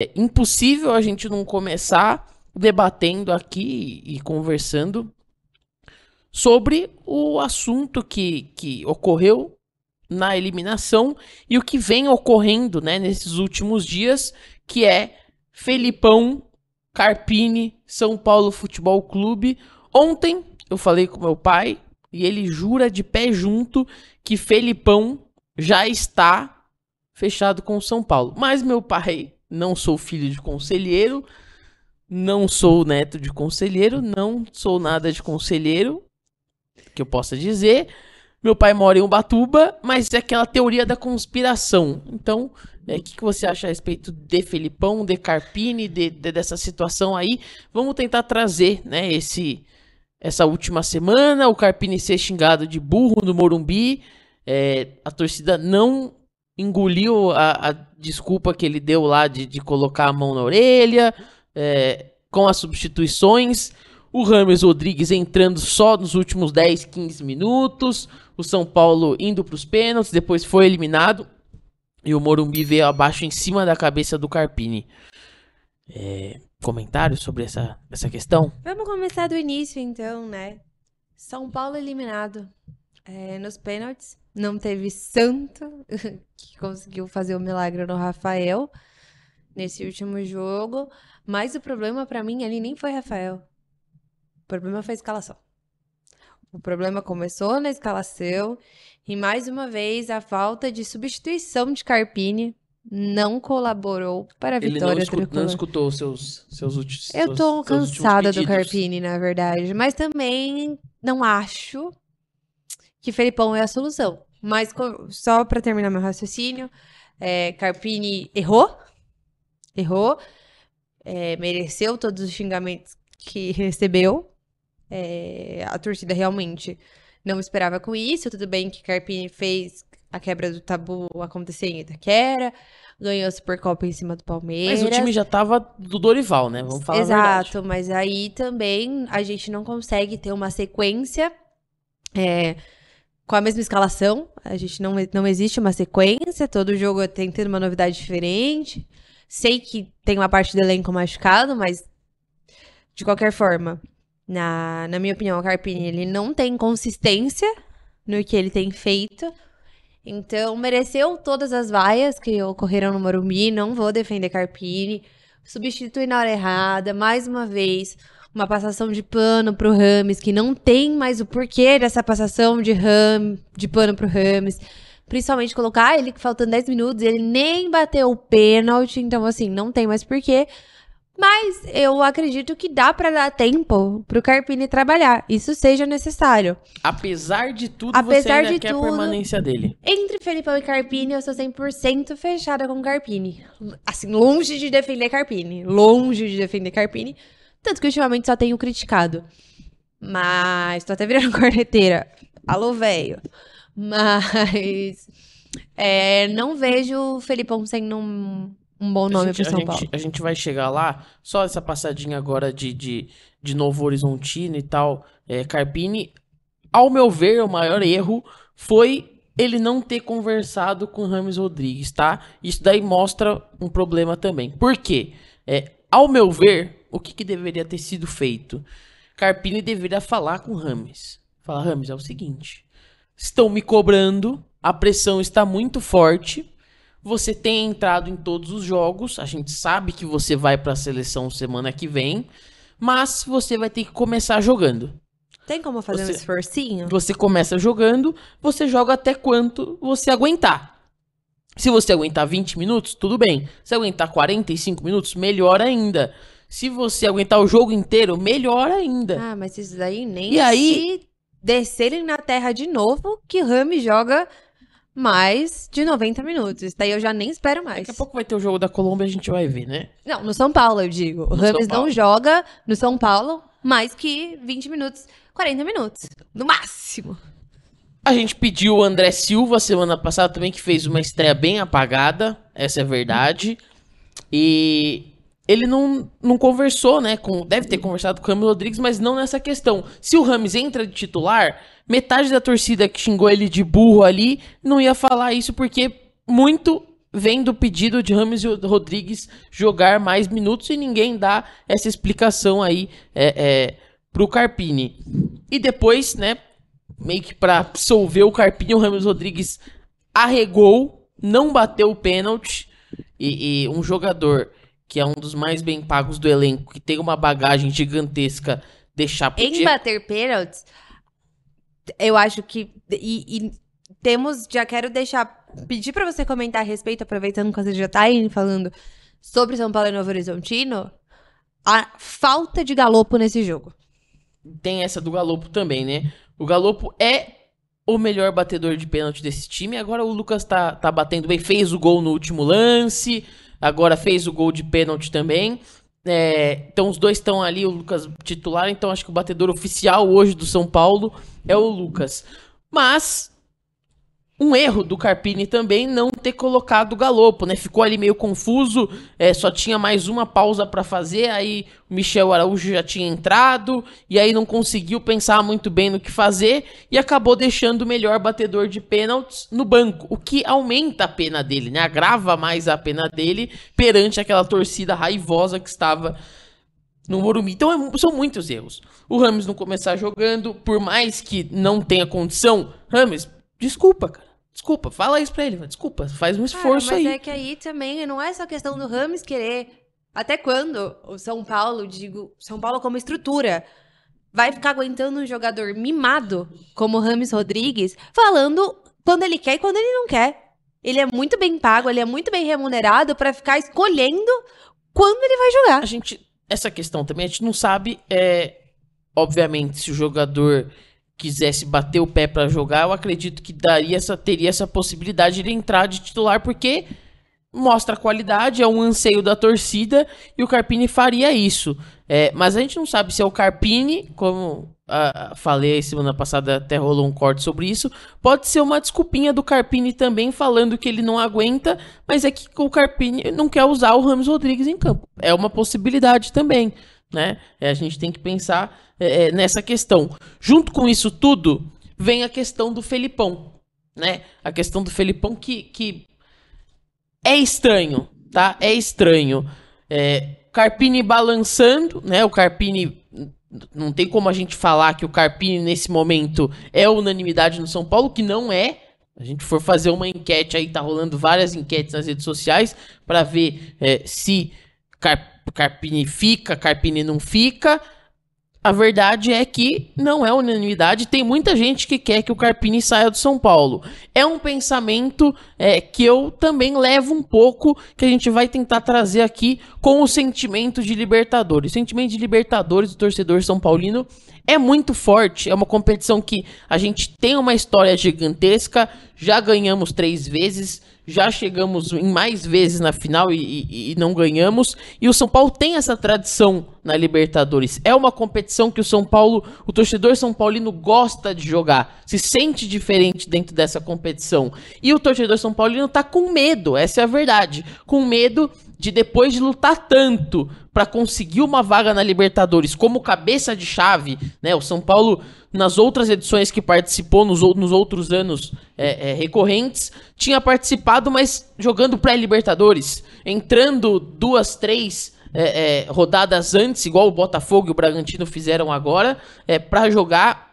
é impossível a gente não começar debatendo aqui e conversando sobre o assunto que, que ocorreu na eliminação e o que vem ocorrendo né, nesses últimos dias, que é Felipão, Carpini, São Paulo Futebol Clube. Ontem eu falei com meu pai e ele jura de pé junto que Felipão já está fechado com o São Paulo. Mas meu pai não sou filho de conselheiro, não sou neto de conselheiro, não sou nada de conselheiro, que eu possa dizer. Meu pai mora em Ubatuba, mas é aquela teoria da conspiração. Então, né, o é, que, que você acha a respeito de Felipão, de Carpini, de, de, dessa situação aí? Vamos tentar trazer né, esse, essa última semana, o Carpini ser xingado de burro no Morumbi, é, a torcida não engoliu a, a, desculpa que ele deu lá de, de colocar a mão na orelha, é, com as substituições, o Rames Rodrigues entrando só nos últimos 10, 15 minutos, o São Paulo indo para os pênaltis, depois foi eliminado e o Morumbi veio abaixo em cima da cabeça do Carpini. É, comentário sobre essa, essa questão? Vamos começar do início então, né? São Paulo eliminado é, nos pênaltis. Não teve santo que conseguiu fazer o milagre no Rafael nesse último jogo. Mas o problema para mim ali nem foi Rafael. O problema foi a escalação. O problema começou na escalação e mais uma vez a falta de substituição de Carpini não colaborou para a vitória Ele não, escutou, não escutou seus seus últimos. Eu tô seus, cansada seus do Carpini, na verdade, mas também não acho que Felipão é a solução. Mas só para terminar meu raciocínio, é, Carpini errou, errou, é, mereceu todos os xingamentos que recebeu. É, a torcida realmente não esperava com isso. Tudo bem que Carpini fez a quebra do tabu acontecer em Itaquera, ganhou a Supercopa em cima do Palmeiras. Mas o time já tava do Dorival, né? Vamos falar Exato, mas aí também a gente não consegue ter uma sequência. É, com a mesma escalação. A gente não, não existe uma sequência, todo jogo tem ter uma novidade diferente. Sei que tem uma parte do elenco machucado, mas de qualquer forma, na, na minha opinião, o Carpini ele não tem consistência no que ele tem feito. Então, mereceu todas as vaias que ocorreram no Morumbi. Não vou defender Carpini. Substitui na hora errada, mais uma vez uma passação de pano pro Rames, que não tem mais o porquê dessa passação de, ram, de pano pro Rames. Principalmente colocar ah, ele faltando 10 minutos, ele nem bateu o pênalti, então assim, não tem mais porquê. Mas eu acredito que dá para dar tempo pro Carpini trabalhar, isso seja necessário. Apesar de tudo, Apesar você de quer tudo, a permanência dele. Entre Felipão e Carpini, eu sou 100% fechada com Carpini. Assim, longe de defender Carpini, longe de defender Carpini, tanto que ultimamente só tenho criticado. Mas. Tô até virando corneteira. Alô, velho. Mas. É, não vejo Felipão sendo um, um bom nome para São gente, Paulo. A gente vai chegar lá, só essa passadinha agora de, de, de Novo Horizontino e tal. É, Carpini, ao meu ver, o maior erro foi ele não ter conversado com Rames Rodrigues, tá? Isso daí mostra um problema também. Por quê? É, ao meu ver, o que, que deveria ter sido feito? Carpini deveria falar com Rames. Falar, Rames, é o seguinte. Estão me cobrando, a pressão está muito forte. Você tem entrado em todos os jogos, a gente sabe que você vai para a seleção semana que vem, mas você vai ter que começar jogando. Tem como fazer você, um esforcinho? Você começa jogando, você joga até quanto você aguentar. Se você aguentar 20 minutos, tudo bem. Se aguentar 45 minutos, melhor ainda. Se você aguentar o jogo inteiro, melhor ainda. Ah, mas isso daí nem e aí... descerem na terra de novo, que Rami joga mais de 90 minutos. Isso daí eu já nem espero mais. Daqui a pouco vai ter o jogo da Colômbia, a gente vai ver, né? Não, no São Paulo, eu digo. O Rames não joga no São Paulo mais que 20 minutos, 40 minutos, no máximo. A gente pediu o André Silva semana passada também, que fez uma estreia bem apagada, essa é a verdade. E ele não, não conversou, né? Com, deve ter conversado com o Ramos Rodrigues, mas não nessa questão. Se o Ramos entra de titular, metade da torcida que xingou ele de burro ali não ia falar isso, porque muito vem do pedido de Rames Rodrigues jogar mais minutos e ninguém dá essa explicação aí é, é, pro Carpini. E depois, né? Meio que pra absolver o Carpini, o Ramos Rodrigues arregou, não bateu o pênalti. e, e um jogador que é um dos mais bem pagos do elenco, que tem uma bagagem gigantesca, deixar pro Em dia... bater pênaltis, eu acho que. E, e temos. Já quero deixar. Pedir para você comentar a respeito, aproveitando que você já tá aí falando sobre São Paulo e Novo Horizontino, a falta de galopo nesse jogo. Tem essa do galopo também, né? O galopo é o melhor batedor de pênalti desse time. Agora o Lucas tá, tá batendo bem, fez o gol no último lance agora fez o gol de pênalti também. É, então os dois estão ali, o Lucas titular, então acho que o batedor oficial hoje do São Paulo é o Lucas. Mas um erro do Carpini também não ter colocado o Galopo, né? Ficou ali meio confuso, é, só tinha mais uma pausa para fazer, aí o Michel Araújo já tinha entrado, e aí não conseguiu pensar muito bem no que fazer, e acabou deixando o melhor batedor de pênaltis no banco, o que aumenta a pena dele, né? Agrava mais a pena dele perante aquela torcida raivosa que estava no Morumbi. Então é, são muitos erros. O Rames não começar jogando, por mais que não tenha condição, Rames, desculpa, cara. Desculpa, fala isso pra ele. Desculpa, faz um esforço Cara, mas aí. Mas é que aí também não é só questão do Ramos querer. Até quando o São Paulo, digo, São Paulo como estrutura, vai ficar aguentando um jogador mimado como o Rames Rodrigues, falando quando ele quer e quando ele não quer. Ele é muito bem pago, ele é muito bem remunerado para ficar escolhendo quando ele vai jogar. A gente, essa questão também, a gente não sabe, é, obviamente, se o jogador quisesse bater o pé para jogar, eu acredito que daria essa, teria essa possibilidade de entrar de titular, porque mostra qualidade, é um anseio da torcida e o Carpini faria isso. É, mas a gente não sabe se é o Carpini, como ah, falei semana passada, até rolou um corte sobre isso. Pode ser uma desculpinha do Carpini também, falando que ele não aguenta, mas é que o Carpini não quer usar o Ramos Rodrigues em campo. É uma possibilidade também né? É, a gente tem que pensar é, é, nessa questão. Junto com isso tudo, vem a questão do Felipão, né? A questão do Felipão que, que é estranho, tá? É estranho. É, Carpini balançando, né? O Carpini não tem como a gente falar que o Carpini nesse momento é unanimidade no São Paulo, que não é. A gente for fazer uma enquete aí, tá rolando várias enquetes nas redes sociais para ver é, se Carpini Carpini fica, Carpini não fica. A verdade é que não é unanimidade. Tem muita gente que quer que o Carpini saia do São Paulo. É um pensamento é, que eu também levo um pouco, que a gente vai tentar trazer aqui com o sentimento de Libertadores. O sentimento de Libertadores do torcedor São Paulino é muito forte. É uma competição que a gente tem uma história gigantesca. Já ganhamos três vezes, já chegamos em mais vezes na final e, e, e, não ganhamos. E o São Paulo tem essa tradição na Libertadores. É uma competição que o São Paulo, o torcedor são paulino gosta de jogar, se sente diferente dentro dessa competição. E o torcedor são paulino tá com medo, essa é a verdade, com medo de depois de lutar tanto para conseguir uma vaga na Libertadores como cabeça de chave, né? O São Paulo, nas outras edições que participou nos, nos outros anos é, é, recorrentes, tinha participado, mas jogando pré-Libertadores, entrando duas, três é, é rodadas antes, igual o Botafogo e o Bragantino fizeram agora, é, para jogar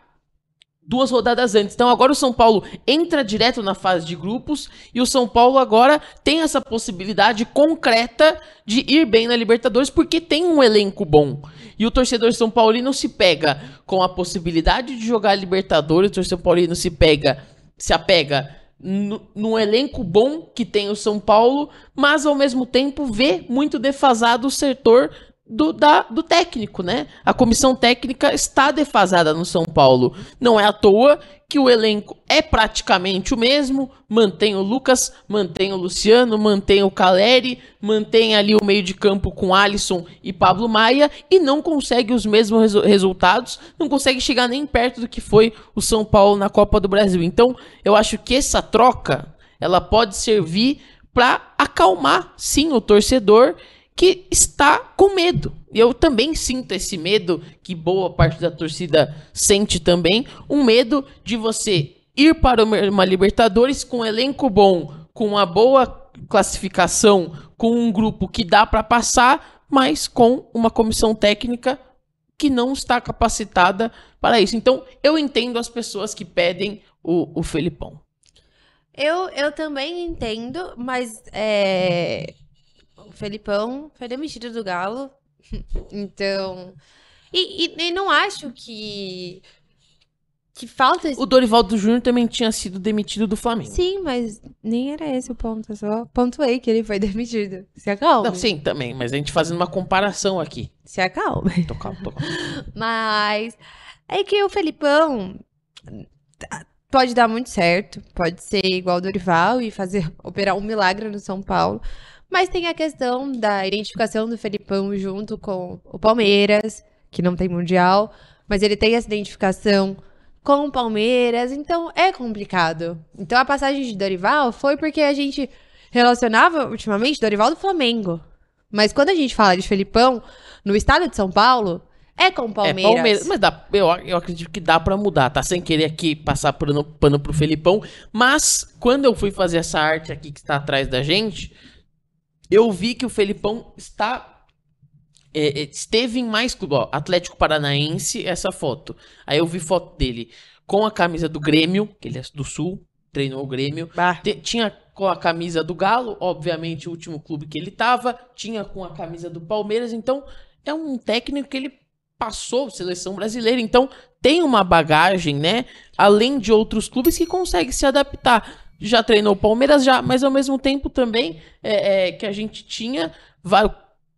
duas rodadas antes. Então agora o São Paulo entra direto na fase de grupos e o São Paulo agora tem essa possibilidade concreta de ir bem na Libertadores porque tem um elenco bom. E o torcedor São Paulino se pega com a possibilidade de jogar Libertadores, o torcedor São Paulino se pega, se apega num elenco bom que tem o São Paulo, mas ao mesmo tempo vê muito defasado o setor do, da, do técnico, né? A comissão técnica está defasada no São Paulo. Não é à toa que o elenco é praticamente o mesmo, mantém o Lucas, mantém o Luciano, mantém o Caleri, mantém ali o meio de campo com Alisson e Pablo Maia e não consegue os mesmos resu resultados, não consegue chegar nem perto do que foi o São Paulo na Copa do Brasil. Então, eu acho que essa troca, ela pode servir para acalmar sim o torcedor que está com medo. e Eu também sinto esse medo que boa parte da torcida sente também, um medo de você ir para uma Libertadores com um elenco bom, com uma boa classificação, com um grupo que dá para passar, mas com uma comissão técnica que não está capacitada para isso. Então, eu entendo as pessoas que pedem o, o Felipão. Eu, eu também entendo, mas é, o Felipão foi demitido do Galo. então. E, e, e, não acho que. Que falta. O Dorival do Júnior também tinha sido demitido do Flamengo. Sim, mas nem era esse o ponto. Eu só pontuei que ele foi demitido. Se acalma. Não, sim, também. Mas a gente fazendo uma comparação aqui. Se acalma. Tô calmo, tô calmo. mas. É que o Felipão pode dar muito certo, pode ser igual o Dorival e fazer operar um milagre no São Paulo, mas tem a questão da identificação do Felipão junto com o Palmeiras, que não tem Mundial, mas ele tem essa identificação com o Palmeiras, então é complicado. Então a passagem de Dorival foi porque a gente relacionava ultimamente Dorival do Flamengo. Mas quando a gente fala de Felipão no estado de São Paulo, é com o é, Palmeiras. É Palmeiras. Mas dá, eu, eu acredito que dá para mudar, tá? Sem querer aqui passar pano, pano pro Felipão. Mas quando eu fui fazer essa arte aqui que está atrás da gente, eu vi que o Felipão está é, é, esteve em mais clube, ó, Atlético Paranaense, essa foto. Aí eu vi foto dele com a camisa do Grêmio, que ele é do Sul, treinou o Grêmio. Tinha com a camisa do Galo, obviamente o último clube que ele tava, tinha com a camisa do Palmeiras, então é um técnico que ele passou seleção brasileira, então tem uma bagagem, né? Além de outros clubes que consegue se adaptar já treinou o Palmeiras já, mas ao mesmo tempo também é, é, que a gente tinha. O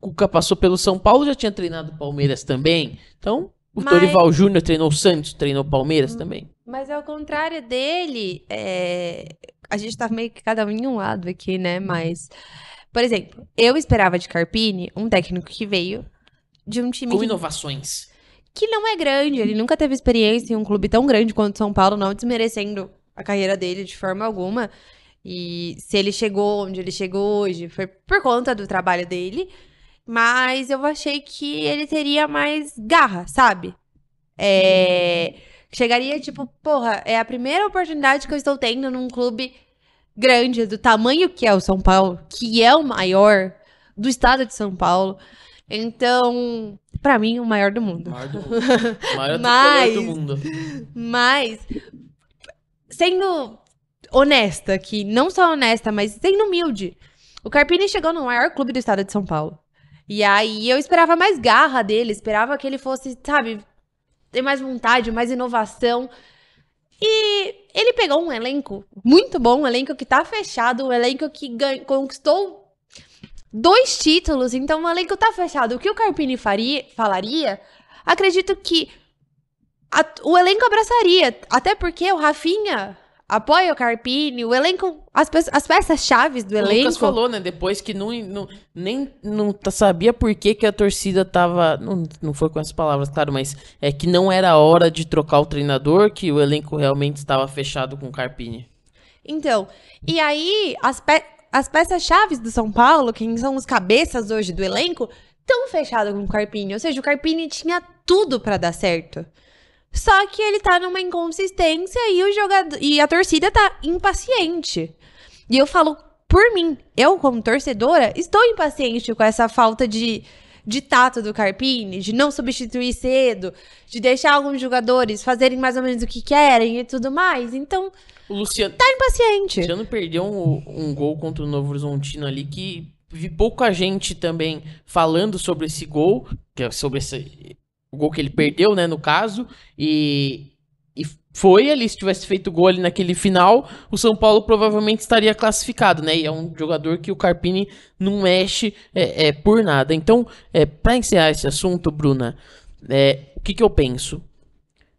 Cuca passou pelo São Paulo, já tinha treinado o Palmeiras também. Então, o mas... Dorival Júnior treinou o Santos, treinou o Palmeiras hum. também. Mas ao contrário dele, é... a gente tá meio que cada um em um lado aqui, né? Mas, por exemplo, eu esperava de Carpini um técnico que veio de um time. Com que... inovações. Que não é grande, ele nunca teve experiência em um clube tão grande quanto São Paulo, não desmerecendo a carreira dele de forma alguma. E se ele chegou onde ele chegou hoje, foi por conta do trabalho dele. Mas eu achei que ele teria mais garra, sabe? É... Chegaria tipo, porra, é a primeira oportunidade que eu estou tendo num clube grande, do tamanho que é o São Paulo, que é o maior do estado de São Paulo. Então, para mim, o maior do mundo. Maior do mundo. maior mas, do mundo. Mas sendo honesta aqui, não só honesta, mas sendo humilde. O Carpini chegou no maior clube do estado de São Paulo. E aí eu esperava mais garra dele, esperava que ele fosse, sabe, ter mais vontade, mais inovação. E ele pegou um elenco muito bom, um elenco que tá fechado, um elenco que conquistou dois títulos, então um elenco tá fechado. O que o Carpini faria, falaria, acredito que a, o elenco abraçaria. Até porque o Rafinha apoia o Carpini, o elenco, as, pe as peças chaves do elenco. O Lucas falou, né, depois que não, não, nem não sabia por que, que a torcida tava, não, não foi com essas palavras, claro, mas é que não era hora de trocar o treinador, que o elenco realmente estava fechado com o Carpini. Então, e aí as, pe as peças chaves do São Paulo, quem são os cabeças hoje do elenco, tão fechado com o Carpini, ou seja, o Carpini tinha tudo para dar certo. Só que ele tá numa inconsistência e o jogador e a torcida tá impaciente. E eu falo por mim, eu como torcedora, estou impaciente com essa falta de de tato do Carpini, de não substituir cedo, de deixar alguns jogadores fazerem mais ou menos o que querem e tudo mais. Então, o Luciano tá impaciente. O Luciano perdeu um, um gol contra o Novo Horizontino ali que vi pouca gente também falando sobre esse gol, que é sobre esse, gol que ele perdeu, né, no caso, e, e foi ali, se tivesse feito gol ali naquele final, o São Paulo provavelmente estaria classificado, né, e é um jogador que o Carpini não mexe é, é por nada. Então, é, para encerrar esse assunto, Bruna, é, o que, que eu penso?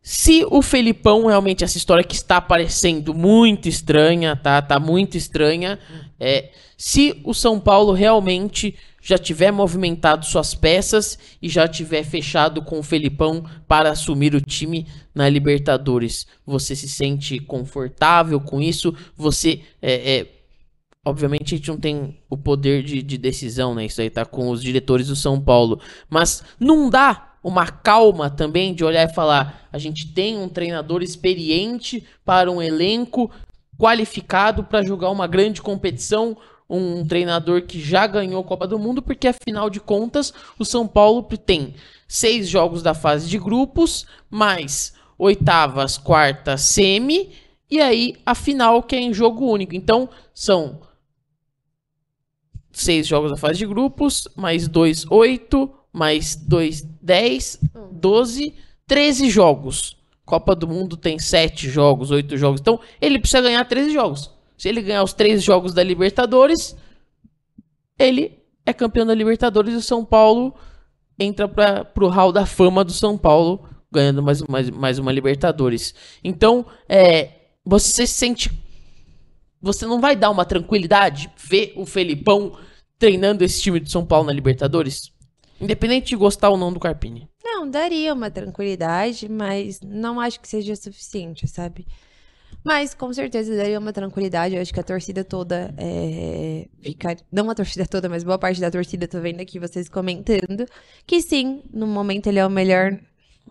Se o Felipão realmente essa história que está parecendo muito estranha, tá? Tá muito estranha. É, se o São Paulo realmente já tiver movimentado suas peças e já tiver fechado com o Felipão para assumir o time na Libertadores, você se sente confortável com isso? Você é, é, obviamente a gente não tem o poder de, de decisão, né? Isso aí tá com os diretores do São Paulo, mas não dá uma calma também de olhar e falar: a gente tem um treinador experiente para um elenco qualificado para jogar uma grande competição, um treinador que já ganhou a Copa do Mundo, porque afinal de contas o São Paulo tem seis jogos da fase de grupos, mais oitavas, quartas semi e aí a final que é em jogo único. Então são seis jogos da fase de grupos, mais dois, oito mais 2, 10, 12, 13 jogos. Copa do Mundo tem 7 jogos, 8 jogos. Então, ele precisa ganhar 13 jogos. Se ele ganhar os 3 jogos da Libertadores, ele é campeão da Libertadores e o São Paulo entra para o hall da fama do São Paulo, ganhando mais, mais, mais uma Libertadores. Então, é, você sente. Você não vai dar uma tranquilidade ver o Felipão treinando esse time de São Paulo na Libertadores? Independente de gostar ou não do Carpini. Não, daria uma tranquilidade, mas não acho que seja suficiente, sabe? Mas com certeza daria uma tranquilidade. Eu acho que a torcida toda é, fica. Não a torcida toda, mas boa parte da torcida, tô vendo aqui vocês comentando. Que sim, no momento ele é o melhor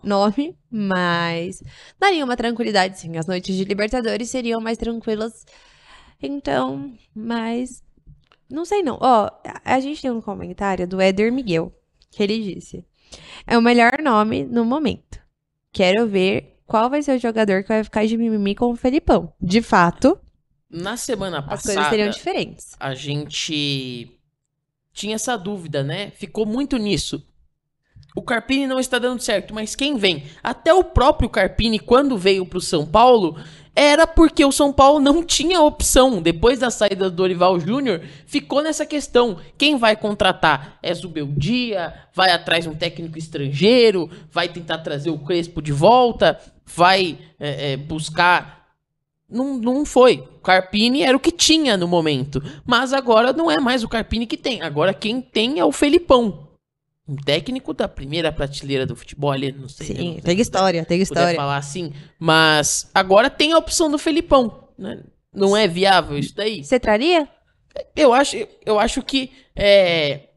nome, mas daria uma tranquilidade, sim. As noites de Libertadores seriam mais tranquilas. Então, mas. Não sei não. Ó, oh, a gente tem um comentário do Éder Miguel que ele disse: É o melhor nome no momento. Quero ver qual vai ser o jogador que vai ficar de mimimi com o Felipão. De fato, na semana passada, as coisas seriam diferentes. A gente tinha essa dúvida, né? Ficou muito nisso. O Carpini não está dando certo, mas quem vem? Até o próprio Carpini, quando veio para o São Paulo, era porque o São Paulo não tinha opção. Depois da saída do Dorival Júnior, ficou nessa questão: quem vai contratar? É Zubeldia? Vai atrás um técnico estrangeiro? Vai tentar trazer o Crespo de volta? Vai é, é, buscar. Não, não foi. O Carpini era o que tinha no momento. Mas agora não é mais o Carpini que tem. Agora quem tem é o Felipão um técnico da primeira prateleira do futebol ali, não sei. Né, Sim, não tem história, tem história. falar assim, mas agora tem a opção do Felipão, né? Não é viável isso daí? Você traria? Eu acho, eu acho que é,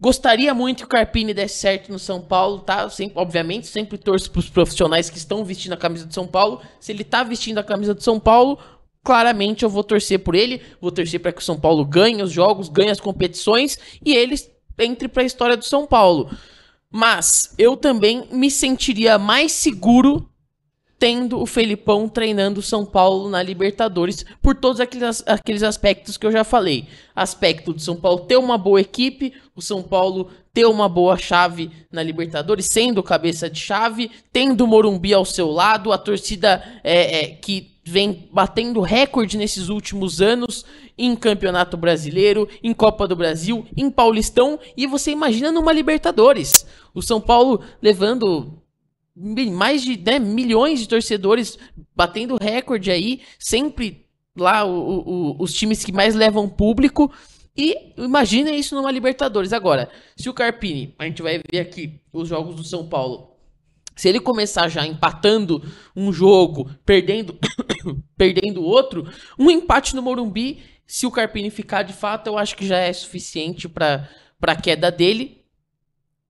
gostaria muito que o Carpini desse certo no São Paulo, tá? sempre, obviamente, sempre torço para os profissionais que estão vestindo a camisa do São Paulo. Se ele tá vestindo a camisa do São Paulo, claramente eu vou torcer por ele, vou torcer para que o São Paulo ganhe os jogos, ganhe as competições e eles entre para a história do São Paulo. Mas eu também me sentiria mais seguro tendo o Felipão treinando o São Paulo na Libertadores, por todos aqueles, aqueles aspectos que eu já falei. Aspecto do São Paulo ter uma boa equipe, o São Paulo ter uma boa chave na Libertadores, sendo cabeça de chave, tendo o Morumbi ao seu lado, a torcida é, é, que vem batendo recorde nesses últimos anos em Campeonato Brasileiro, em Copa do Brasil, em Paulistão e você imagina numa Libertadores. O São Paulo levando mais de né, milhões de torcedores batendo recorde aí, sempre lá o, o, os times que mais levam público. E imagina isso numa Libertadores. Agora, se o Carpini, a gente vai ver aqui os jogos do São Paulo, se ele começar já empatando um jogo, perdendo perdendo outro, um empate no Morumbi, se o Carpini ficar de fato, eu acho que já é suficiente para a queda dele.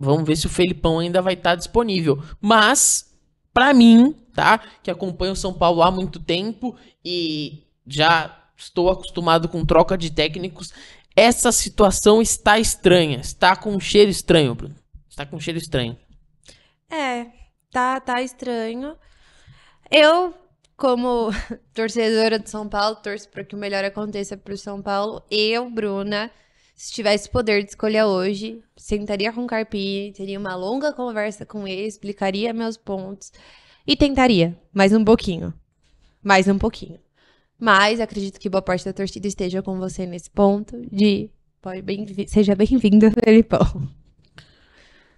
Vamos ver se o Felipão ainda vai estar tá disponível. Mas, para mim, tá? Que acompanho o São Paulo há muito tempo e já estou acostumado com troca de técnicos, essa situação está estranha. Está com um cheiro estranho, Bruno. Está com um cheiro estranho. É, tá, tá estranho. Eu, como torcedora de São Paulo, torço para que o melhor aconteça para o São Paulo. Eu, Bruna, se tivesse poder de escolher hoje, sentaria com o Carpini, teria uma longa conversa com ele, explicaria meus pontos e tentaria mais um pouquinho. Mais um pouquinho. Mas acredito que boa parte da torcida esteja com você nesse ponto de pode bem, seja bem-vindo, Felipão.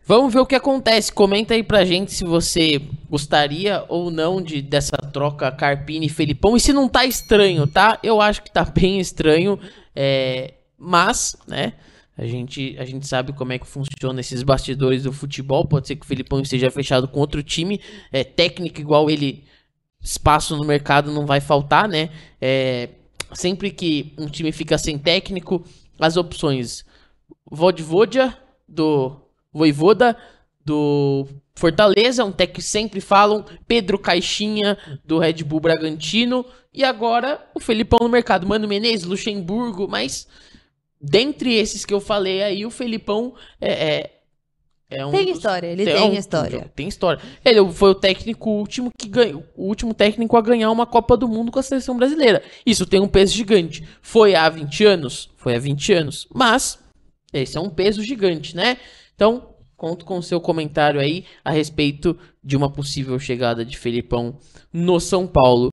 Vamos ver o que acontece. Comenta aí pra gente se você gostaria ou não de dessa troca Carpini e Felipão. E se não tá estranho, tá? Eu acho que tá bem estranho. É... Mas, né? A gente, a gente sabe como é que funciona esses bastidores do futebol. Pode ser que o Felipão esteja fechado com outro time. É, técnico igual ele, espaço no mercado não vai faltar, né? É, sempre que um time fica sem técnico, as opções Vodvodja do Voivoda do Fortaleza, é um técnico que sempre falam, Pedro Caixinha do Red Bull Bragantino e agora o Felipão no mercado, Mano Menezes, Luxemburgo, mas dentre esses que eu falei aí, o Felipão é, é, é um Tem história, ele é tem, um, história. Tem história. Ele foi o técnico último que ganhou, o último técnico a ganhar uma Copa do Mundo com a seleção brasileira. Isso tem um peso gigante. Foi há 20 anos? Foi há 20 anos, mas esse é um peso gigante, né? Então, conto com o seu comentário aí a respeito de uma possível chegada de Felipão no São Paulo.